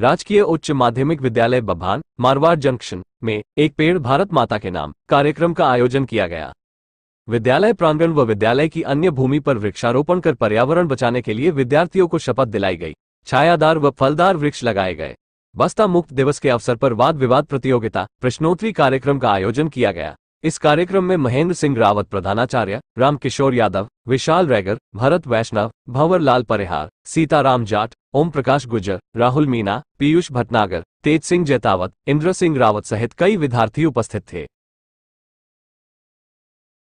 राजकीय उच्च माध्यमिक विद्यालय बभान मारवाड़ जंक्शन में एक पेड़ भारत माता के नाम कार्यक्रम का आयोजन किया गया विद्यालय प्रांगण व विद्यालय की अन्य भूमि पर वृक्षारोपण कर पर्यावरण बचाने के लिए विद्यार्थियों को शपथ दिलाई गई छायादार व फलदार वृक्ष लगाए गए बस्ता मुक्त दिवस के अवसर पर वाद विवाद प्रतियोगिता प्रश्नोत्तरी कार्यक्रम का आयोजन किया गया इस कार्यक्रम में महेंद्र सिंह रावत प्रधानाचार्य रामकिशोर यादव विशाल रैगर भरत वैष्णव भंवर लाल परिहार सीताराम जाट ओम प्रकाश गुजर राहुल मीना पीयूष भटनागर तेज सिंह जैतावत इंद्र सिंह रावत सहित कई विद्यार्थी उपस्थित थे